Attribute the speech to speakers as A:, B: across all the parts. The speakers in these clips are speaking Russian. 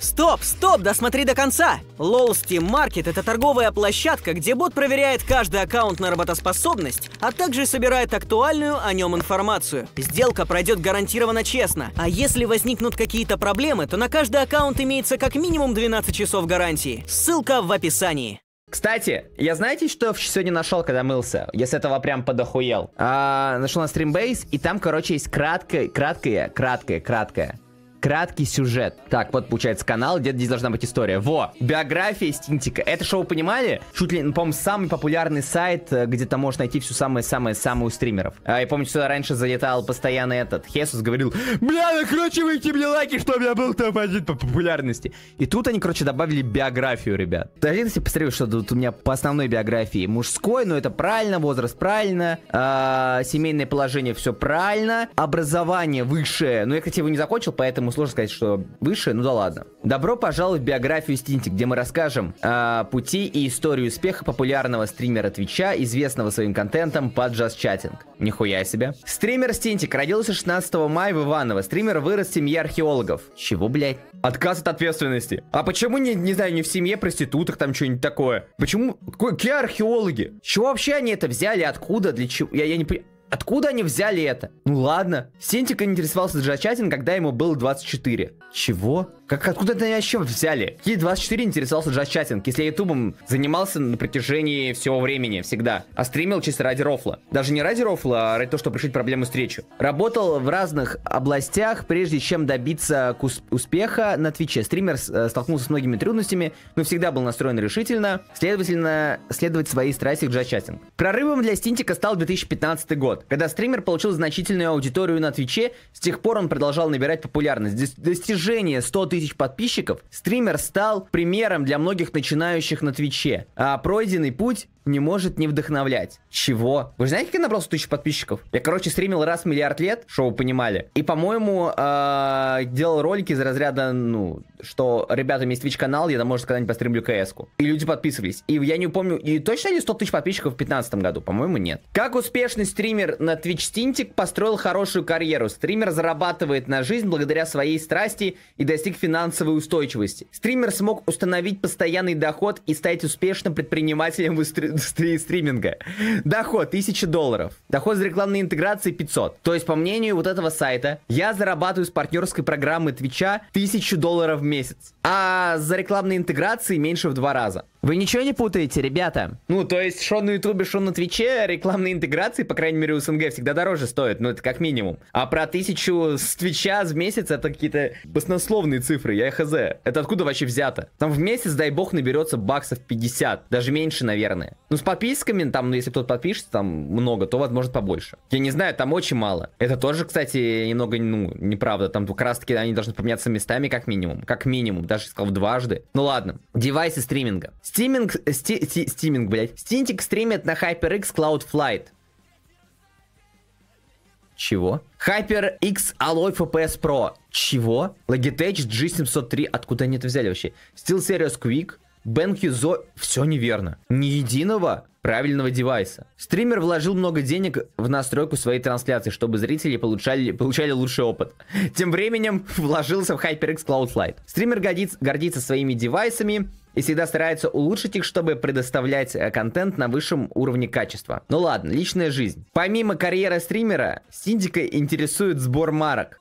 A: Стоп, стоп, досмотри до конца! Lowell's Team Market – это торговая площадка, где бот проверяет каждый аккаунт на работоспособность, а также собирает актуальную о нем информацию. Сделка пройдет гарантированно честно, а если возникнут какие-то проблемы, то на каждый аккаунт имеется как минимум 12 часов гарантии. Ссылка в описании. Кстати, я знаете, что сегодня нашел, когда мылся? Я с этого прям подохуел. А, нашел на стримбейс, и там, короче, есть краткое, краткое, краткое, краткое. Краткий сюжет. Так, вот получается канал, где здесь должна быть история. Во! Биография Стинтика. Это шоу, понимали? Чуть ли, ну, по-моему, самый популярный сайт, э, где то можно найти всю самое-самое-самое у стримеров. А, я помню, сюда раньше залетал постоянно этот. Хесус говорил, бля, накручивайте мне лайки, чтобы я был там один по популярности. И тут они, короче, добавили биографию, ребят. Даже если посмотрю, что тут у меня по основной биографии мужской, но это правильно, возраст правильно, а, семейное положение все правильно, образование высшее. Но я, кстати, его не закончил, поэтому поэтому сложно сказать, что выше, ну да ладно. Добро пожаловать в биографию Стинти, где мы расскажем о а, пути и истории успеха популярного стримера Твича, известного своим контентом под джаз-чатинг. Нихуя себе. Стример Стинтик родился 16 мая в Иваново. Стример вырос в семье археологов. Чего, блять? Отказ от ответственности. А почему, не, не знаю, не в семье проституток, там что-нибудь такое? Почему? Какие археологи? Чего вообще они это взяли? Откуда? Для чего? Я, я не понимаю. Откуда они взяли это? Ну ладно. Сентик интересовался Джачатин, когда ему было 24. Чего? Как откуда это они вообще взяли? Ки-24 интересовался джаз-чатинг, если я ютубом занимался на протяжении всего времени, всегда. А стримил чисто ради рофла. Даже не ради рофла, а ради того, чтобы решить проблему встречу. Работал в разных областях, прежде чем добиться успеха на Твиче. Стример э, столкнулся с многими трудностями, но всегда был настроен решительно, следовательно, следовать своей страсти к джаз-чатинг. Прорывом для Стинтика стал 2015 год, когда стример получил значительную аудиторию на Твиче, с тех пор он продолжал набирать популярность. Достижение 100 тысяч тысяч подписчиков, стример стал примером для многих начинающих на Твиче, а пройденный путь не может не вдохновлять. Чего? Вы знаете, как я набрал 100 тысяч подписчиков? Я, короче, стримил раз в миллиард лет, чтобы вы понимали. И, по-моему, а, делал ролики из разряда, ну, что, ребята, у меня есть Twitch-канал, я, там может, когда-нибудь постримлю кс -ку. И люди подписывались. И я не помню, и точно ли 100 тысяч подписчиков в 2015 году? По-моему, нет. Как успешный стример на Twitch тинтик построил хорошую карьеру? Стример зарабатывает на жизнь благодаря своей страсти и достиг финансовой устойчивости. Стример смог установить постоянный доход и стать успешным предпринимателем в, истри индустрии стриминга. Доход 1000 долларов. Доход за рекламные интеграции 500. То есть, по мнению вот этого сайта, я зарабатываю с партнерской программы Твича 1000 долларов в месяц. А за рекламные интеграции меньше в два раза. Вы ничего не путаете, ребята? Ну, то есть, что на Ютубе, что на Твиче, рекламные интеграции, по крайней мере, у СНГ всегда дороже стоят, ну, это как минимум. А про тысячу с Твича в месяц, это какие-то баснословные цифры, я хз. Это откуда вообще взято? Там в месяц, дай бог, наберется баксов 50, даже меньше, наверное. Ну, с подписками, там, ну, если кто-то подпишется, там много, то, возможно, побольше. Я не знаю, там очень мало. Это тоже, кстати, немного, ну, неправда. Там как раз-таки они должны поменяться местами, как минимум. Как минимум, даже сказал дважды. Ну, ладно. Девайсы стриминга. Стиминг, сти, сти, стиминг, блядь. Стинтик стримит на HyperX Cloudflight. Чего? HyperX Alloy FPS Pro. Чего? Logitech G703. Откуда они это взяли вообще? SteelSeries Quick. BenQZO все неверно. Ни единого правильного девайса. Стример вложил много денег в настройку своей трансляции, чтобы зрители получали, получали лучший опыт. Тем временем вложился в HyperX Cloud Light. Стример годится, гордится своими девайсами, и всегда старается улучшить их, чтобы предоставлять э, контент на высшем уровне качества. Ну ладно, личная жизнь. Помимо карьеры стримера, Синдика интересует сбор марок.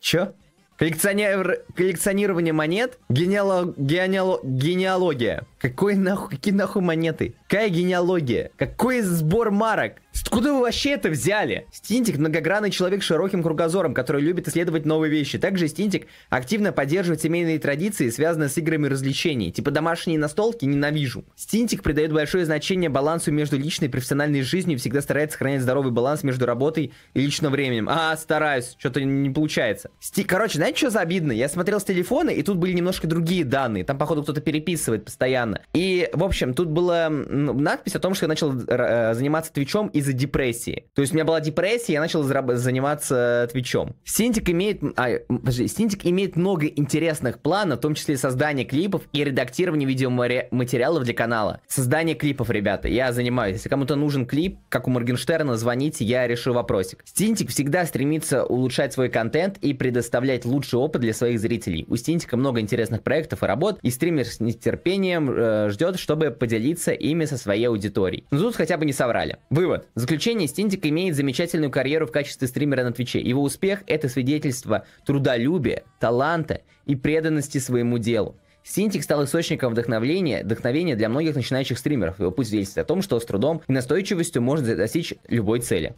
A: Чё? Коллекционер... Коллекционирование монет? Генеало... Генеало... Генеалогия. Какой нахуй... Какие нахуй монеты? Какая генеалогия? Какой сбор марок? Откуда вы вообще это взяли? Стинтик – многогранный человек с широким кругозором, который любит исследовать новые вещи. Также Стинтик активно поддерживает семейные традиции, связанные с играми развлечений. Типа домашние настолки ненавижу. Стинтик придает большое значение балансу между личной и профессиональной жизнью и всегда старается сохранять здоровый баланс между работой и личным временем. А, стараюсь, что-то не получается. Сти... Короче, знаете, что за обидно? Я смотрел с телефона, и тут были немножко другие данные. Там, походу, кто-то переписывает постоянно. И, в общем, тут была надпись о том, что я начал э, заниматься Твичом и из-за депрессии. То есть у меня была депрессия, я начал заниматься э, Твичом. Синтик имеет... А, подожди, Синтик имеет много интересных планов, в том числе создание клипов и редактирование видеоматериалов для канала. Создание клипов, ребята, я занимаюсь. Если кому-то нужен клип, как у Моргенштерна, звоните, я решу вопросик. Синтик всегда стремится улучшать свой контент и предоставлять лучший опыт для своих зрителей. У Синтика много интересных проектов и работ, и стример с нетерпением э, ждет, чтобы поделиться ими со своей аудиторией. Ну, тут хотя бы не соврали. Вывод. В заключение, Стиндик имеет замечательную карьеру в качестве стримера на Твиче. Его успех – это свидетельство трудолюбия, таланта и преданности своему делу. Синтик стал источником вдохновения, вдохновения для многих начинающих стримеров. Его путь свидетельствует о том, что с трудом и настойчивостью можно достичь любой цели.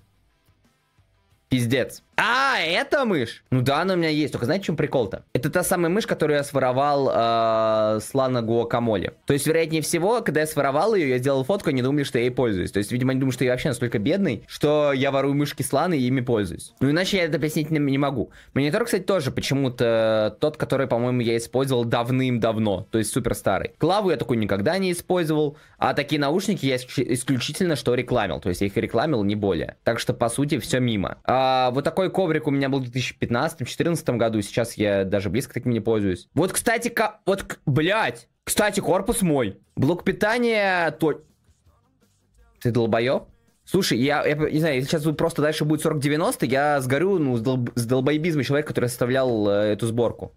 A: Пиздец. А, это мышь? Ну да, она у меня есть. Только знаете, в чем прикол-то? Это та самая мышь, которую я своровал э, с Лана Гуакамоле. То есть, вероятнее всего, когда я своровал ее, я сделал фотку, не думали, что я ей пользуюсь. То есть, видимо, они думают, что я вообще настолько бедный, что я ворую мышки с Ланы и ими пользуюсь. Ну, иначе я это объяснить не, могу. Монитор, кстати, тоже почему-то тот, который, по-моему, я использовал давным-давно. То есть, супер старый. Клаву я такой никогда не использовал. А такие наушники я исключительно что рекламил. То есть, я их рекламил не более. Так что, по сути, все мимо. А, а, вот такой коврик у меня был в 2015-2014 году, сейчас я даже близко таким не пользуюсь. Вот, кстати, ко... вот, блядь, кстати, корпус мой. Блок питания... То... Ты долбоёб? Слушай, я, я не знаю, если сейчас просто дальше будет 40-90, я сгорю ну, с, долб, с долбоебизма человека, который составлял э, эту сборку.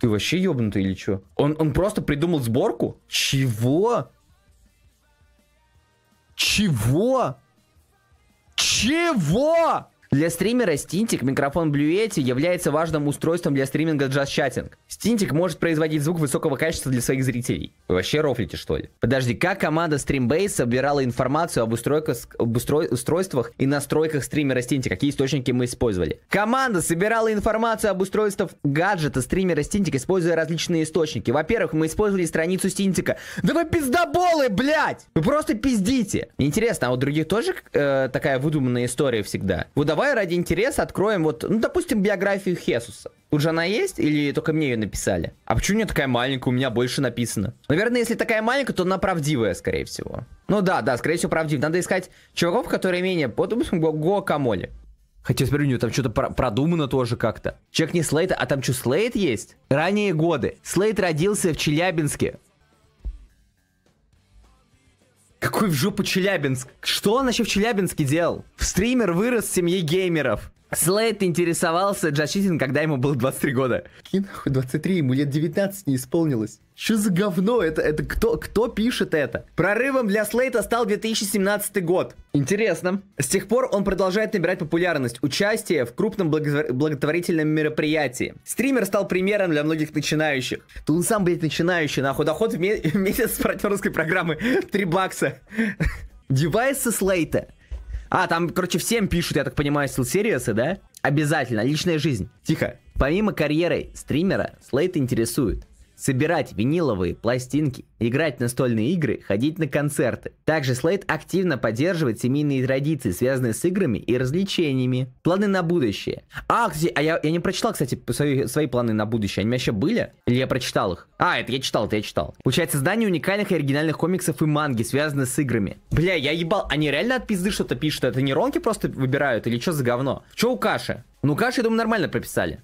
A: Ты вообще ёбнутый или чё? Он, он просто придумал сборку? Чего? Чего? Чего? Для стримера Stintic микрофон Blue Yeti является важным устройством для стриминга джаз-чаттинг. Stintic может производить звук высокого качества для своих зрителей. Вы вообще рофлите, что ли? Подожди, как команда Streambase собирала информацию об, устройках, об устрой, устройствах и настройках стримера Stintic? Какие источники мы использовали? Команда собирала информацию об устройствах гаджета стримера Stintic, используя различные источники. Во-первых, мы использовали страницу Stintic. Да вы пиздоболы, блядь! Вы просто пиздите! Интересно, а у других тоже э, такая выдуманная история всегда? Вот давай ради интереса откроем вот, ну, допустим, биографию Хесуса. Тут же она есть или только мне ее написали? А почему не такая маленькая? У меня больше написано. Наверное, если такая маленькая, то она правдивая, скорее всего. Ну да, да, скорее всего, правдивая. Надо искать чуваков, которые менее... Вот, допустим, Гуакамоле. Хотя, смотри, у него там что-то про продумано тоже как-то. Человек не Слейт, а там что, Слейт есть? Ранние годы. Слейт родился в Челябинске какой в жопу Челябинск? Что он еще в Челябинске делал? Стример вырос в семье геймеров. Слейд интересовался джаз-читингом, когда ему было 23 года. Какие нахуй 23? Ему лет 19 не исполнилось. Что за говно? Это, это кто, кто пишет это? Прорывом для Слейта стал 2017 год. Интересно. С тех пор он продолжает набирать популярность. Участие в крупном благо- благотворительном мероприятии. Стример стал примером для многих начинающих. Тут он сам, блядь, начинающий, нахуй. Доход в, ме- в месяц с партнерской программы 3 бакса. Девайсы Слейта а, там, короче, всем пишут, я так понимаю, Steel Series, да? Обязательно, личная жизнь. Тихо. Помимо карьеры стримера, Слейт интересует собирать виниловые пластинки, играть в настольные игры, ходить на концерты. Также Слейд активно поддерживает семейные традиции, связанные с играми и развлечениями. Планы на будущее. А, кстати, а я, я не прочитал, кстати, свои, свои планы на будущее. Они у меня еще были? Или я прочитал их? А, это я читал, это я читал. Получается, создание уникальных и оригинальных комиксов и манги, связанные с играми. Бля, я ебал, они реально от пизды что-то пишут? Это нейронки просто выбирают или что за говно? Че у Каши? Ну, Каши, я думаю, нормально прописали.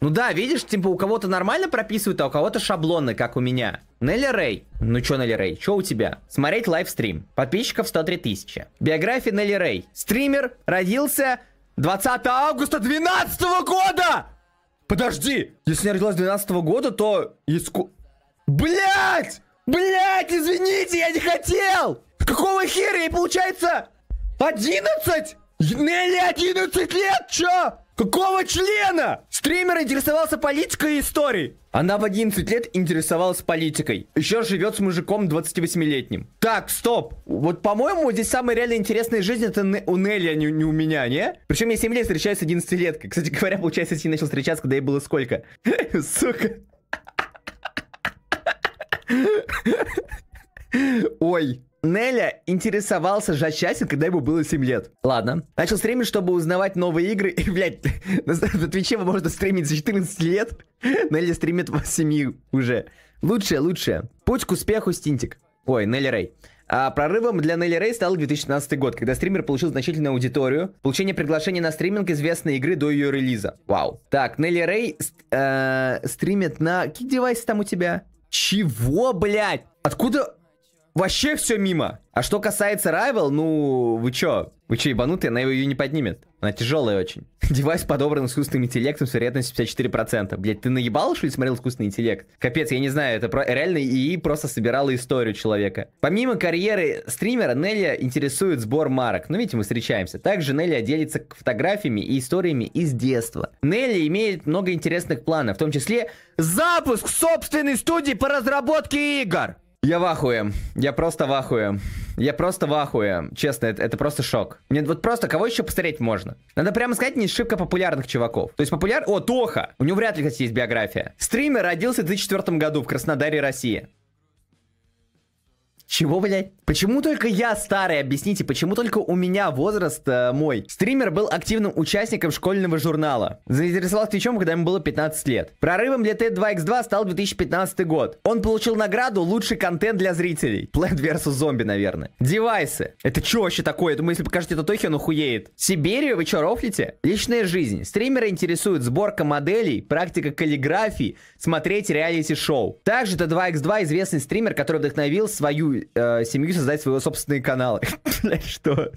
A: Ну да, видишь, типа у кого-то нормально прописывают, а у кого-то шаблоны, как у меня. Нелли Рэй. Ну чё, Нелли Рэй, чё у тебя? Смотреть лайвстрим. Подписчиков 103 тысячи. Биография Нелли Рэй. Стример родился 20 августа 12 года! Подожди! Если не родилась 12 года, то... Иску... Блять! Блять, извините, я не хотел! Какого хера ей получается? 11? Нелли 11 лет, чё? Какого члена? Стример интересовался политикой и историей. Она в 11 лет интересовалась политикой. Еще живет с мужиком 28-летним. Так, стоп. Вот, по-моему, здесь самая реально интересная жизнь это у Нелли, а не, не у меня, не? Причем я 7 лет встречаюсь с 11-леткой. Кстати говоря, получается, я начал встречаться, когда ей было сколько? Сука. Ой. Неля интересовался жачасин, когда ему было 7 лет. Ладно. Начал стримить, чтобы узнавать новые игры. И, блядь, на, на Твиче можно стримить за 14 лет. Неля стримит в 7 уже. Лучшее, лучшее. Путь к успеху, Стинтик. Ой, Нелли Рэй. А прорывом для Нелли Рэй стал 2015 год, когда стример получил значительную аудиторию, получение приглашения на стриминг известной игры до ее релиза. Вау. Так, Нелли Рэй ст э стримит на... Какие девайсы там у тебя? Чего, блядь? Откуда Вообще все мимо. А что касается Rival, ну, вы чё? Вы чё, ебанутые? Она ее не поднимет. Она тяжелая очень. Девайс подобран искусственным интеллектом с вероятностью 54%. Блять, ты наебал, что ли, смотрел искусственный интеллект? Капец, я не знаю, это про... реально ИИ просто собирала историю человека. Помимо карьеры стримера, Нелли интересует сбор марок. Ну, видите, мы встречаемся. Также Нелли делится фотографиями и историями из детства. Нелли имеет много интересных планов, в том числе запуск собственной студии по разработке игр. Я в ахуе. Я просто в ахуе. Я просто в ахуе. Честно, это, это просто шок. Мне вот просто кого еще посмотреть можно? Надо прямо сказать, не шибко популярных чуваков. То есть популяр... О, Тоха! У него вряд ли, кстати, есть биография. Стример родился в 2004 году в Краснодаре, России. Чего, блядь? Почему только я старый? Объясните, почему только у меня возраст э, мой? Стример был активным участником школьного журнала. Заинтересовался Твичом, когда ему было 15 лет. Прорывом для Т2Х2 стал 2015 год. Он получил награду «Лучший контент для зрителей». Plant vs. зомби, наверное. Девайсы. Это что вообще такое? Я думаю, если покажете татухи, он охуеет. Сибирию вы чё, рофлите? Личная жизнь. Стримеры интересуют сборка моделей, практика каллиграфии, смотреть реалити-шоу. Также Т2Х2 известный стример, который вдохновил свою э, семью создать свои собственные каналы. Блять, что?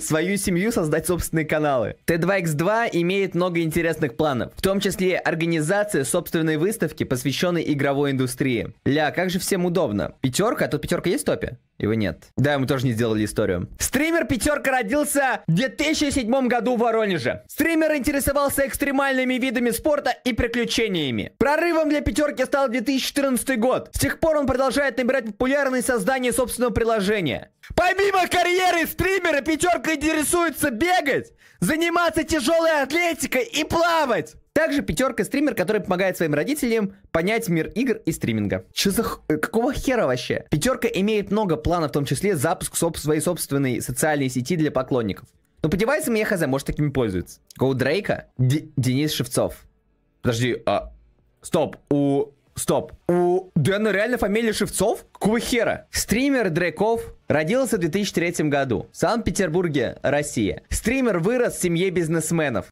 A: свою семью создать собственные каналы. Т2Х2 имеет много интересных планов, в том числе организация собственной выставки, посвященной игровой индустрии. Ля, как же всем удобно. Пятерка? А тут пятерка есть в топе? Его нет. Да, мы тоже не сделали историю. Стример Пятерка родился в 2007 году в Воронеже. Стример интересовался экстремальными видами спорта и приключениями. Прорывом для Пятерки стал 2014 год. С тех пор он продолжает набирать популярность создания собственного приложения. Помимо карьеры стримера, Пятерка интересуется бегать, заниматься тяжелой атлетикой и плавать. Также пятерка стример, который помогает своим родителям понять мир игр и стриминга. Че за х... Э, какого хера вообще? Пятерка имеет много планов, в том числе запуск соб... своей собственной социальной сети для поклонников. Ну по девайсам я хз, может такими пользуется. Go Дрейка? Д... Денис Шевцов. Подожди, а... Стоп, у... Стоп. У Дэна реально фамилия Шевцов? Какого хера? Стример Дрейков родился в 2003 году. В Санкт-Петербурге, Россия. Стример вырос в семье бизнесменов.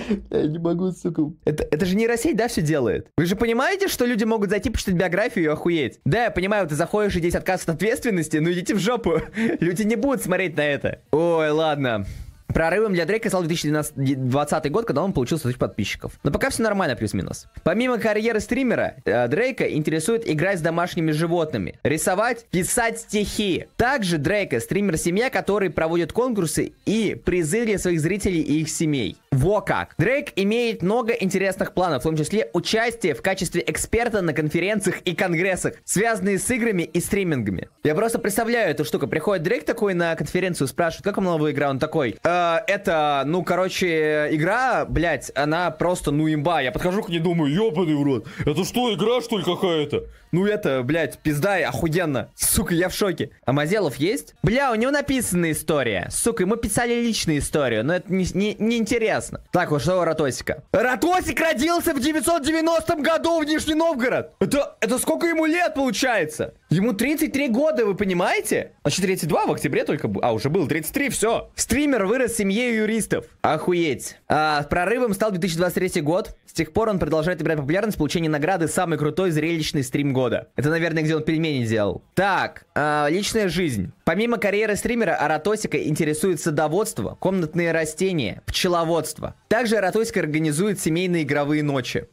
A: Я не могу, сука. Это, это же нейросеть, да, все делает? Вы же понимаете, что люди могут зайти, почитать биографию и охуеть? Да, я понимаю, ты заходишь и здесь отказ от ответственности, но идите в жопу. Люди не будут смотреть на это. Ой, ладно. Прорывом для Дрейка стал 2020 год, когда он получил 100 тысяч подписчиков. Но пока все нормально, плюс-минус. Помимо карьеры стримера, э, Дрейка интересует играть с домашними животными, рисовать, писать стихи. Также Дрейка стример-семья, который проводит конкурсы и призы для своих зрителей и их семей. Во как! Дрейк имеет много интересных планов, в том числе участие в качестве эксперта на конференциях и конгрессах, связанные с играми и стримингами. Я просто представляю эту штуку. Приходит Дрейк такой на конференцию, спрашивает, как вам новая игра? Он такой, э, Э, это, ну, короче, игра, блядь, она просто ну имба. Я подхожу к ней, думаю, ёбаный в это что, игра, что ли, какая-то? Ну это, блядь, пизда и охуенно. Сука, я в шоке. А Мазелов есть? Бля, у него написана история. Сука, мы писали личную историю, но это не, не, не интересно. Так, вот что у Ратосика? Ратосик родился в 990 году в Нижний Новгород. Это, это сколько ему лет получается? Ему 33 года, вы понимаете? Значит, 32 в октябре только... был, А, уже был 33, все. Стример вырос в семье юристов. Охуеть. А, прорывом стал 2023 год. С тех пор он продолжает набирать популярность, получение награды «Самый крутой зрелищный стрим года» года. Это, наверное, где он пельмени делал. Так, э, личная жизнь. Помимо карьеры стримера, Аратосика интересует садоводство, комнатные растения, пчеловодство. Также Аратосика организует семейные игровые ночи.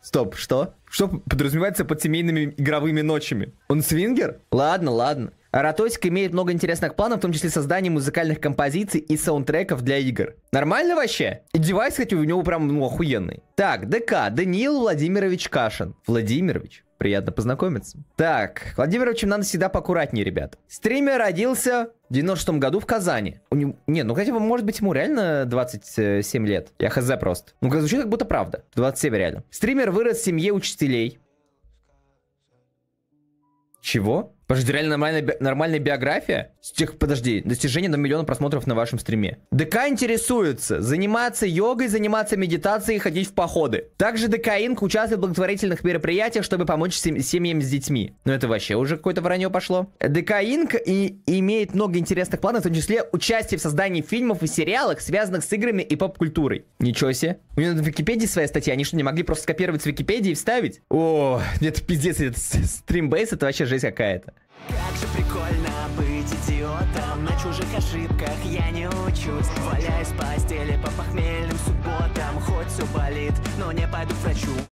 A: Стоп, что? Что подразумевается под семейными игровыми ночами? Он свингер? Ладно, ладно. Ротосик имеет много интересных планов, в том числе создание музыкальных композиций и саундтреков для игр. Нормально вообще? И девайс, кстати, у него прям, ну, охуенный. Так, ДК, Даниил Владимирович Кашин. Владимирович, приятно познакомиться. Так, Владимировичем надо всегда поаккуратнее, ребят. Стример родился в 96 году в Казани. У него... Не, ну хотя бы, может быть, ему реально 27 лет. Я хз просто. Ну, как звучит, как будто правда. 27 реально. Стример вырос в семье учителей. Чего? Подожди, реально нормальная, би нормальная биография? С тех, подожди, достижение до миллиона просмотров на вашем стриме. ДК интересуется заниматься йогой, заниматься медитацией, ходить в походы. Также ДК Инк участвует в благотворительных мероприятиях, чтобы помочь сем семьям с детьми. Но это вообще уже какое-то вранье пошло. ДК Инк и имеет много интересных планов, в том числе участие в создании фильмов и сериалах, связанных с играми и поп-культурой. Ничего себе. У него на Википедии своя статья, они что, не могли просто скопировать с Википедии и вставить? О, это пиздец, это стримбейс, это вообще жесть какая-то. Как же прикольно быть идиотом На чужих ошибках я не учусь Валяюсь в постели по похмельным субботам Хоть все болит, но не пойду к врачу